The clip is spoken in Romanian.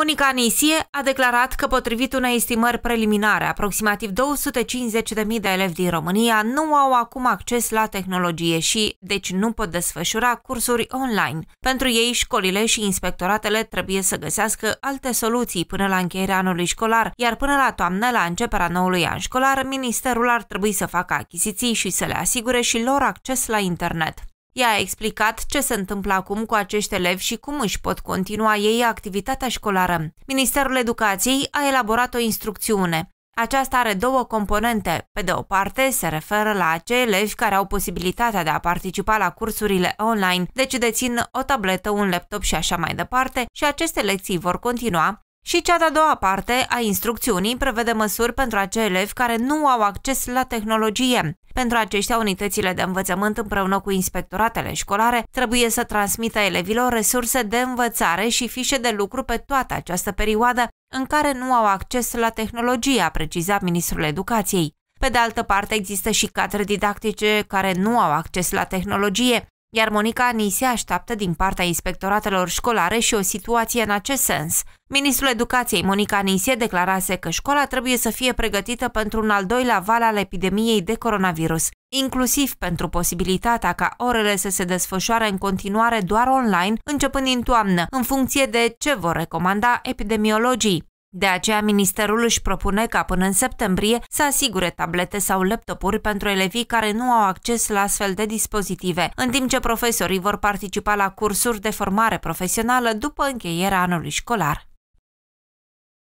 Monica Anisie a declarat că, potrivit unei estimări preliminare, aproximativ 250.000 de elevi din România nu au acum acces la tehnologie și, deci, nu pot desfășura cursuri online. Pentru ei, școlile și inspectoratele trebuie să găsească alte soluții până la încheierea anului școlar, iar până la toamnă, la începerea noului an școlar, ministerul ar trebui să facă achiziții și să le asigure și lor acces la internet. Ea a explicat ce se întâmplă acum cu acești elevi și cum își pot continua ei activitatea școlară. Ministerul Educației a elaborat o instrucțiune. Aceasta are două componente. Pe de o parte, se referă la acei elevi care au posibilitatea de a participa la cursurile online, deci dețin o tabletă, un laptop și așa mai departe, și aceste lecții vor continua, și cea de-a doua parte a instrucțiunii prevede măsuri pentru acei elevi care nu au acces la tehnologie. Pentru aceștia, unitățile de învățământ împreună cu inspectoratele școlare trebuie să transmită elevilor resurse de învățare și fișe de lucru pe toată această perioadă în care nu au acces la tehnologie, a precizat ministrul educației. Pe de altă parte, există și cadre didactice care nu au acces la tehnologie, iar Monica ni se așteaptă din partea inspectoratelor școlare și o situație în acest sens. Ministrul Educației Monica Nisie declarase că școala trebuie să fie pregătită pentru un al doilea val al epidemiei de coronavirus, inclusiv pentru posibilitatea ca orele să se desfășoare în continuare doar online, începând din toamnă, în funcție de ce vor recomanda epidemiologii. De aceea, ministerul își propune ca până în septembrie să asigure tablete sau laptopuri pentru elevii care nu au acces la astfel de dispozitive, în timp ce profesorii vor participa la cursuri de formare profesională după încheierea anului școlar.